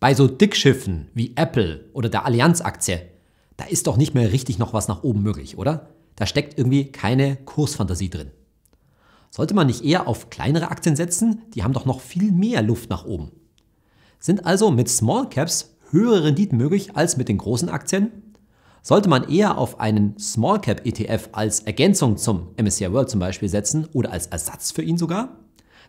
Bei so Dickschiffen wie Apple oder der Allianz-Aktie, da ist doch nicht mehr richtig noch was nach oben möglich, oder? Da steckt irgendwie keine Kursfantasie drin. Sollte man nicht eher auf kleinere Aktien setzen? Die haben doch noch viel mehr Luft nach oben. Sind also mit Small Caps höhere Renditen möglich als mit den großen Aktien? Sollte man eher auf einen Small Cap ETF als Ergänzung zum MSCI World zum Beispiel setzen oder als Ersatz für ihn sogar?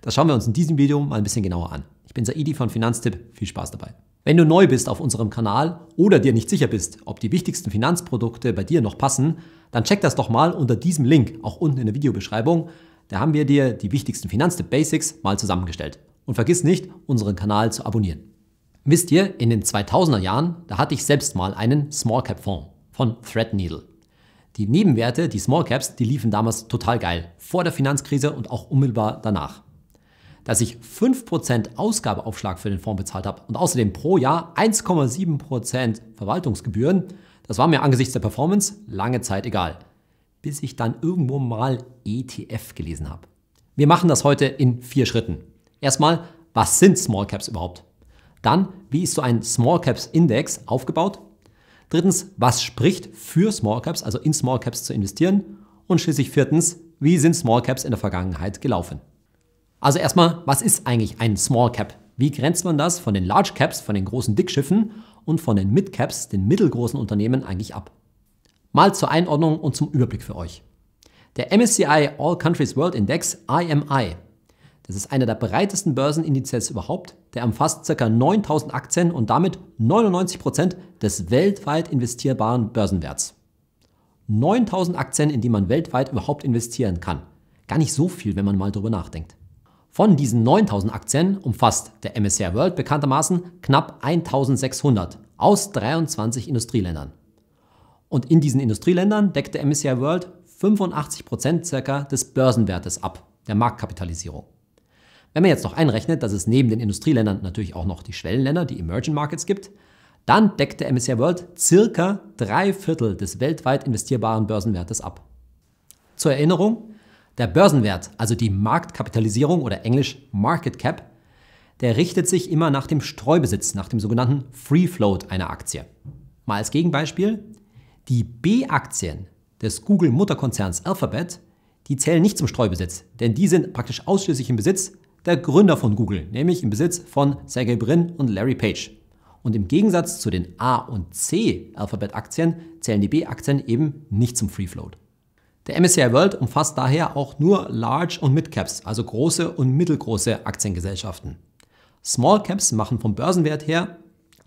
Das schauen wir uns in diesem Video mal ein bisschen genauer an. Ich bin Saidi von Finanztipp. Viel Spaß dabei. Wenn du neu bist auf unserem Kanal oder dir nicht sicher bist, ob die wichtigsten Finanzprodukte bei dir noch passen, dann check das doch mal unter diesem Link, auch unten in der Videobeschreibung. Da haben wir dir die wichtigsten Finanztipp Basics mal zusammengestellt. Und vergiss nicht, unseren Kanal zu abonnieren. Wisst ihr, in den 2000er Jahren, da hatte ich selbst mal einen Small Cap Fonds von Threadneedle. Die Nebenwerte, die Small Caps, die liefen damals total geil, vor der Finanzkrise und auch unmittelbar danach dass ich 5% Ausgabeaufschlag für den Fonds bezahlt habe und außerdem pro Jahr 1,7% Verwaltungsgebühren, das war mir angesichts der Performance lange Zeit egal, bis ich dann irgendwo mal ETF gelesen habe. Wir machen das heute in vier Schritten. Erstmal, was sind Small Caps überhaupt? Dann, wie ist so ein Small Caps Index aufgebaut? Drittens, was spricht für Small Caps, also in Small Caps zu investieren? Und schließlich viertens, wie sind Small Caps in der Vergangenheit gelaufen? Also erstmal, was ist eigentlich ein Small Cap? Wie grenzt man das von den Large Caps, von den großen Dickschiffen und von den Mid Caps, den mittelgroßen Unternehmen eigentlich ab? Mal zur Einordnung und zum Überblick für euch. Der MSCI All Countries World Index IMI, das ist einer der breitesten Börsenindizes überhaupt, der umfasst ca. 9000 Aktien und damit 99% des weltweit investierbaren Börsenwerts. 9000 Aktien, in die man weltweit überhaupt investieren kann. Gar nicht so viel, wenn man mal drüber nachdenkt. Von diesen 9000 Aktien umfasst der MSCI World bekanntermaßen knapp 1600 aus 23 Industrieländern. Und in diesen Industrieländern deckt der MSCI World 85% circa des Börsenwertes ab, der Marktkapitalisierung. Wenn man jetzt noch einrechnet, dass es neben den Industrieländern natürlich auch noch die Schwellenländer, die Emerging Markets gibt, dann deckt der MSCI World circa drei Viertel des weltweit investierbaren Börsenwertes ab. Zur Erinnerung, der Börsenwert, also die Marktkapitalisierung oder englisch Market Cap, der richtet sich immer nach dem Streubesitz, nach dem sogenannten Free Float einer Aktie. Mal als Gegenbeispiel, die B-Aktien des Google-Mutterkonzerns Alphabet, die zählen nicht zum Streubesitz, denn die sind praktisch ausschließlich im Besitz der Gründer von Google, nämlich im Besitz von Sergey Brin und Larry Page. Und im Gegensatz zu den A- und C-Alphabet-Aktien zählen die B-Aktien eben nicht zum Free Float. Der MSCI World umfasst daher auch nur Large und Mid Caps, also große und mittelgroße Aktiengesellschaften. Small Caps machen vom Börsenwert her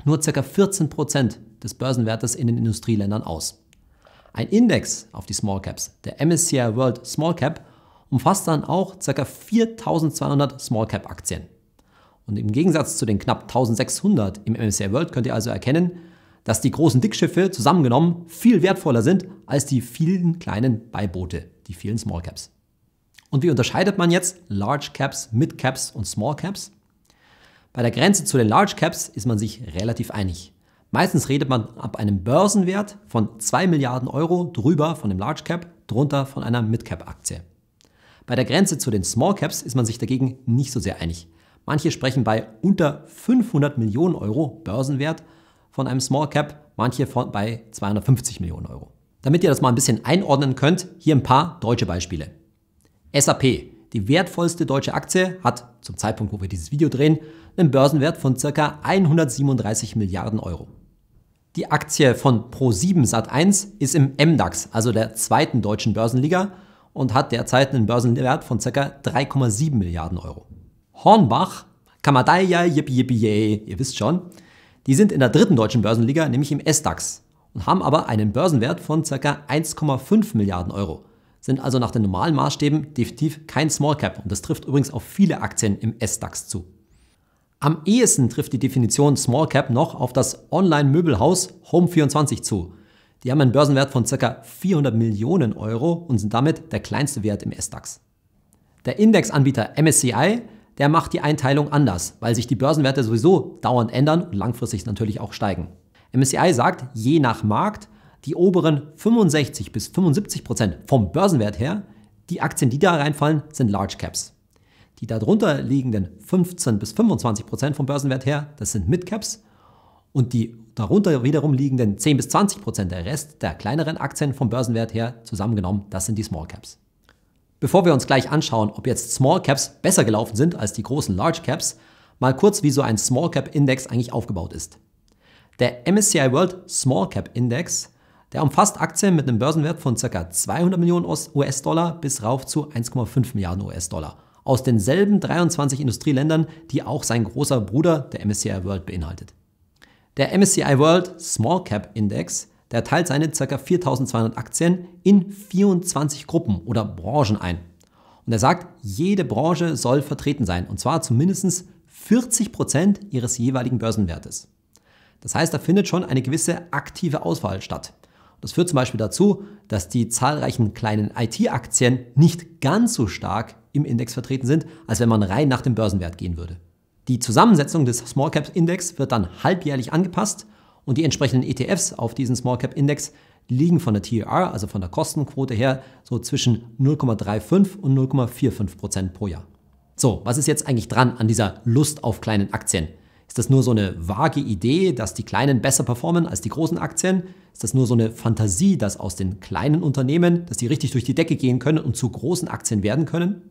nur ca. 14% des Börsenwertes in den Industrieländern aus. Ein Index auf die Small Caps, der MSCI World Small Cap, umfasst dann auch ca. 4200 Small Cap Aktien. Und im Gegensatz zu den knapp 1600 im MSCI World könnt ihr also erkennen, dass die großen Dickschiffe zusammengenommen viel wertvoller sind als die vielen kleinen Beiboote, die vielen Small Caps. Und wie unterscheidet man jetzt Large Caps, Mid Caps und Small Caps? Bei der Grenze zu den Large Caps ist man sich relativ einig. Meistens redet man ab einem Börsenwert von 2 Milliarden Euro drüber von dem Large Cap, drunter von einer Mid Cap Aktie. Bei der Grenze zu den Small Caps ist man sich dagegen nicht so sehr einig. Manche sprechen bei unter 500 Millionen Euro Börsenwert von einem Small Cap, manche von, bei 250 Millionen Euro. Damit ihr das mal ein bisschen einordnen könnt, hier ein paar deutsche Beispiele. SAP, die wertvollste deutsche Aktie, hat zum Zeitpunkt, wo wir dieses Video drehen, einen Börsenwert von ca. 137 Milliarden Euro. Die Aktie von Pro7 Sat1 ist im MDAX, also der zweiten deutschen Börsenliga, und hat derzeit einen Börsenwert von ca. 3,7 Milliarden Euro. Hornbach, Kamadaya, yippie, yippie, yay, ihr wisst schon, die sind in der dritten deutschen Börsenliga, nämlich im S-DAX, und haben aber einen Börsenwert von ca. 1,5 Milliarden Euro. Sind also nach den normalen Maßstäben definitiv kein Small Cap und das trifft übrigens auf viele Aktien im S-DAX zu. Am ehesten trifft die Definition Small Cap noch auf das Online-Möbelhaus Home24 zu. Die haben einen Börsenwert von ca. 400 Millionen Euro und sind damit der kleinste Wert im S-DAX. Der Indexanbieter MSCI der macht die Einteilung anders, weil sich die Börsenwerte sowieso dauernd ändern und langfristig natürlich auch steigen. MSCI sagt, je nach Markt, die oberen 65 bis 75 Prozent vom Börsenwert her, die Aktien, die da reinfallen, sind Large Caps. Die darunter liegenden 15 bis 25 Prozent vom Börsenwert her, das sind Mid Caps. Und die darunter wiederum liegenden 10 bis 20 Prozent, der Rest der kleineren Aktien vom Börsenwert her zusammengenommen, das sind die Small Caps. Bevor wir uns gleich anschauen, ob jetzt Small Caps besser gelaufen sind als die großen Large Caps, mal kurz, wie so ein Small Cap Index eigentlich aufgebaut ist. Der MSCI World Small Cap Index, der umfasst Aktien mit einem Börsenwert von ca. 200 Millionen US-Dollar bis rauf zu 1,5 Milliarden US-Dollar aus denselben 23 Industrieländern, die auch sein großer Bruder, der MSCI World, beinhaltet. Der MSCI World Small Cap Index der teilt seine ca. 4200 Aktien in 24 Gruppen oder Branchen ein. Und er sagt, jede Branche soll vertreten sein, und zwar zumindest 40% Prozent ihres jeweiligen Börsenwertes. Das heißt, da findet schon eine gewisse aktive Auswahl statt. Das führt zum Beispiel dazu, dass die zahlreichen kleinen IT-Aktien nicht ganz so stark im Index vertreten sind, als wenn man rein nach dem Börsenwert gehen würde. Die Zusammensetzung des Small Caps Index wird dann halbjährlich angepasst und die entsprechenden ETFs auf diesen Small Cap Index liegen von der TER, also von der Kostenquote her, so zwischen 0,35 und 0,45 Prozent pro Jahr. So, was ist jetzt eigentlich dran an dieser Lust auf kleinen Aktien? Ist das nur so eine vage Idee, dass die Kleinen besser performen als die großen Aktien? Ist das nur so eine Fantasie, dass aus den kleinen Unternehmen, dass die richtig durch die Decke gehen können und zu großen Aktien werden können?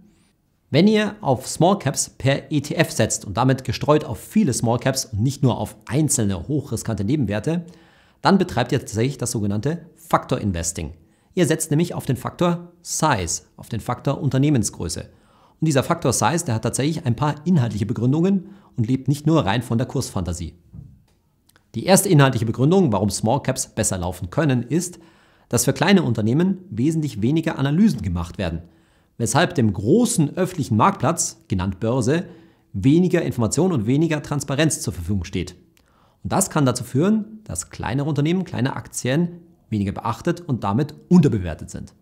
Wenn ihr auf Small Caps per ETF setzt und damit gestreut auf viele Small Caps und nicht nur auf einzelne hochriskante Nebenwerte, dann betreibt ihr tatsächlich das sogenannte Faktor Investing. Ihr setzt nämlich auf den Faktor Size, auf den Faktor Unternehmensgröße. Und dieser Faktor Size, der hat tatsächlich ein paar inhaltliche Begründungen und lebt nicht nur rein von der Kursfantasie. Die erste inhaltliche Begründung, warum Small Caps besser laufen können, ist, dass für kleine Unternehmen wesentlich weniger Analysen gemacht werden – weshalb dem großen öffentlichen Marktplatz, genannt Börse, weniger Information und weniger Transparenz zur Verfügung steht. Und das kann dazu führen, dass kleinere Unternehmen, kleine Aktien weniger beachtet und damit unterbewertet sind.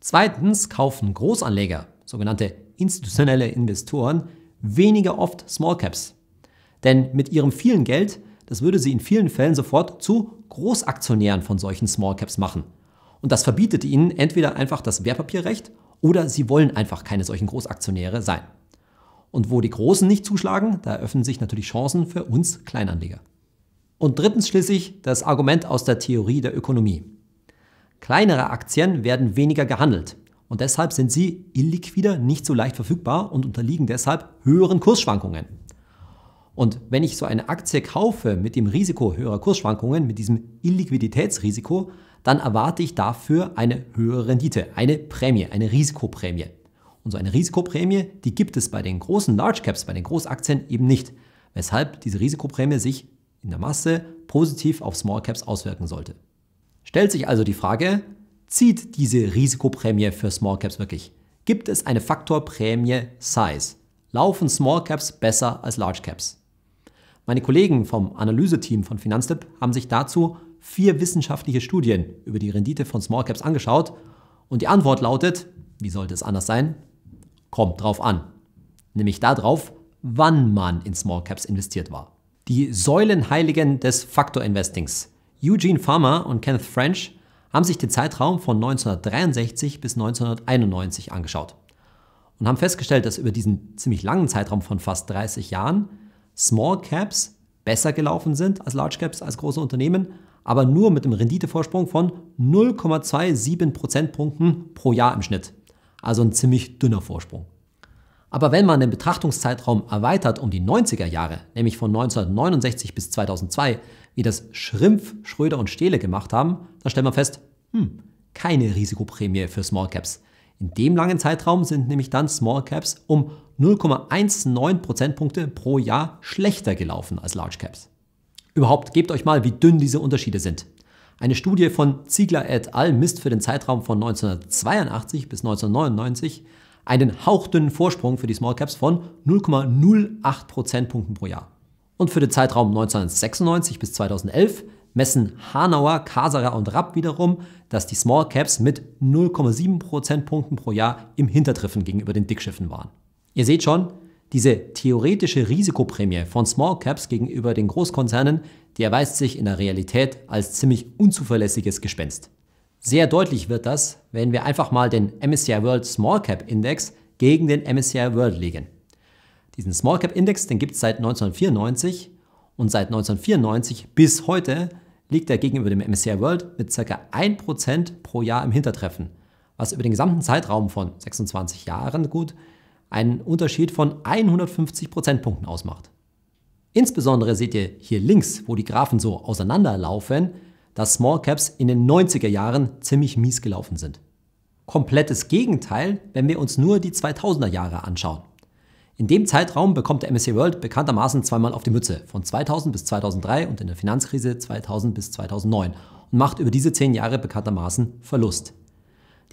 Zweitens kaufen Großanleger, sogenannte institutionelle Investoren, weniger oft Small Caps. Denn mit ihrem vielen Geld, das würde sie in vielen Fällen sofort zu Großaktionären von solchen Small Caps machen. Und das verbietet ihnen entweder einfach das Wertpapierrecht oder sie wollen einfach keine solchen Großaktionäre sein. Und wo die Großen nicht zuschlagen, da eröffnen sich natürlich Chancen für uns Kleinanleger. Und drittens schließlich das Argument aus der Theorie der Ökonomie. Kleinere Aktien werden weniger gehandelt und deshalb sind sie illiquider nicht so leicht verfügbar und unterliegen deshalb höheren Kursschwankungen. Und wenn ich so eine Aktie kaufe mit dem Risiko höherer Kursschwankungen, mit diesem Illiquiditätsrisiko, dann erwarte ich dafür eine höhere Rendite, eine Prämie, eine Risikoprämie. Und so eine Risikoprämie, die gibt es bei den großen Large Caps, bei den Großaktien eben nicht, weshalb diese Risikoprämie sich in der Masse positiv auf Small Caps auswirken sollte. Stellt sich also die Frage, zieht diese Risikoprämie für Small Caps wirklich? Gibt es eine Faktorprämie Size? Laufen Small Caps besser als Large Caps? Meine Kollegen vom Analyseteam von Finanztip haben sich dazu vier wissenschaftliche Studien über die Rendite von Small Caps angeschaut und die Antwort lautet, wie sollte es anders sein? Kommt drauf an. Nämlich darauf, wann man in Small Caps investiert war. Die Säulenheiligen des Factor Investings, Eugene Farmer und Kenneth French, haben sich den Zeitraum von 1963 bis 1991 angeschaut und haben festgestellt, dass über diesen ziemlich langen Zeitraum von fast 30 Jahren Small Caps besser gelaufen sind als Large Caps, als große Unternehmen, aber nur mit einem Renditevorsprung von 0,27 Prozentpunkten pro Jahr im Schnitt. Also ein ziemlich dünner Vorsprung. Aber wenn man den Betrachtungszeitraum erweitert um die 90er Jahre, nämlich von 1969 bis 2002, wie das Schrimpf, Schröder und Steele gemacht haben, dann stellt man fest, hm, keine Risikoprämie für Small Caps. In dem langen Zeitraum sind nämlich dann Small Caps um 0,19 Prozentpunkte pro Jahr schlechter gelaufen als Large Caps. Überhaupt gebt euch mal, wie dünn diese Unterschiede sind. Eine Studie von Ziegler et al. misst für den Zeitraum von 1982 bis 1999 einen hauchdünnen Vorsprung für die Small Caps von 0,08 Prozentpunkten pro Jahr. Und für den Zeitraum 1996 bis 2011 messen Hanauer, Kaserer und Rapp wiederum, dass die Small Caps mit 0,7 Prozentpunkten pro Jahr im Hintertreffen gegenüber den Dickschiffen waren. Ihr seht schon, diese theoretische Risikoprämie von Small Caps gegenüber den Großkonzernen, die erweist sich in der Realität als ziemlich unzuverlässiges Gespenst. Sehr deutlich wird das, wenn wir einfach mal den MSCI World Small Cap Index gegen den MSCI World legen. Diesen Small Cap Index, den gibt es seit 1994 und seit 1994 bis heute liegt er gegenüber dem MSCI World mit ca. 1% pro Jahr im Hintertreffen, was über den gesamten Zeitraum von 26 Jahren gut einen Unterschied von 150 Prozentpunkten ausmacht. Insbesondere seht ihr hier links, wo die Graphen so auseinanderlaufen, dass Small Caps in den 90er Jahren ziemlich mies gelaufen sind. Komplettes Gegenteil, wenn wir uns nur die 2000er Jahre anschauen. In dem Zeitraum bekommt der MSCI World bekanntermaßen zweimal auf die Mütze, von 2000 bis 2003 und in der Finanzkrise 2000 bis 2009 und macht über diese zehn Jahre bekanntermaßen Verlust.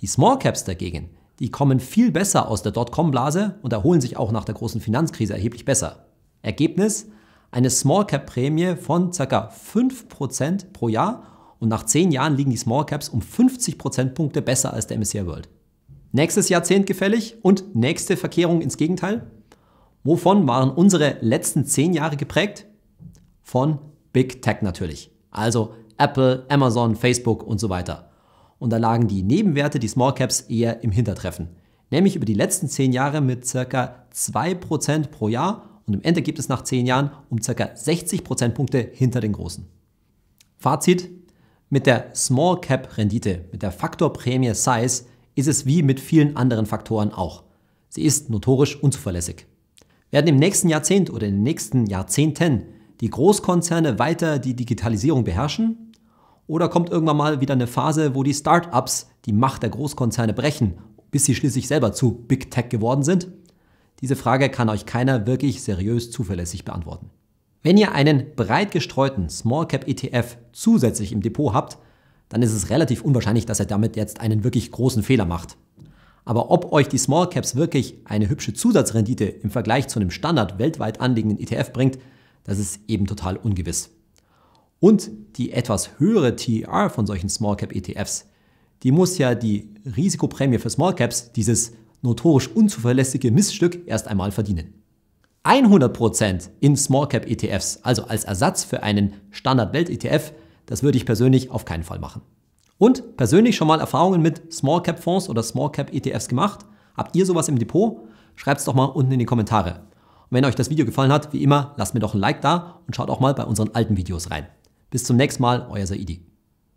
Die Small Caps dagegen die kommen viel besser aus der Dotcom-Blase und erholen sich auch nach der großen Finanzkrise erheblich besser. Ergebnis? Eine Small-Cap-Prämie von ca. 5% pro Jahr und nach 10 Jahren liegen die Small Caps um 50 Prozentpunkte besser als der MSCI World. Nächstes Jahrzehnt gefällig und nächste Verkehrung ins Gegenteil? Wovon waren unsere letzten 10 Jahre geprägt? Von Big Tech natürlich. Also Apple, Amazon, Facebook und so weiter und da lagen die Nebenwerte, die Small Caps, eher im Hintertreffen. Nämlich über die letzten 10 Jahre mit ca. 2% pro Jahr und im Endergebnis nach 10 Jahren um ca. 60 Prozentpunkte hinter den großen. Fazit: Mit der Small Cap Rendite, mit der Faktorprämie Size, ist es wie mit vielen anderen Faktoren auch. Sie ist notorisch unzuverlässig. Werden im nächsten Jahrzehnt oder in den nächsten Jahrzehnten die Großkonzerne weiter die Digitalisierung beherrschen oder kommt irgendwann mal wieder eine Phase, wo die Start-ups die Macht der Großkonzerne brechen, bis sie schließlich selber zu Big Tech geworden sind? Diese Frage kann euch keiner wirklich seriös zuverlässig beantworten. Wenn ihr einen breit gestreuten Small Cap ETF zusätzlich im Depot habt, dann ist es relativ unwahrscheinlich, dass er damit jetzt einen wirklich großen Fehler macht. Aber ob euch die Small Caps wirklich eine hübsche Zusatzrendite im Vergleich zu einem Standard weltweit anliegenden ETF bringt, das ist eben total ungewiss. Und die etwas höhere TER von solchen Small Cap ETFs, die muss ja die Risikoprämie für Small Caps, dieses notorisch unzuverlässige Missstück, erst einmal verdienen. 100% in Small Cap ETFs, also als Ersatz für einen Standard Welt ETF, das würde ich persönlich auf keinen Fall machen. Und persönlich schon mal Erfahrungen mit Small Cap Fonds oder Small Cap ETFs gemacht? Habt ihr sowas im Depot? Schreibt es doch mal unten in die Kommentare. Und wenn euch das Video gefallen hat, wie immer, lasst mir doch ein Like da und schaut auch mal bei unseren alten Videos rein. Bis zum nächsten Mal, euer Saidi.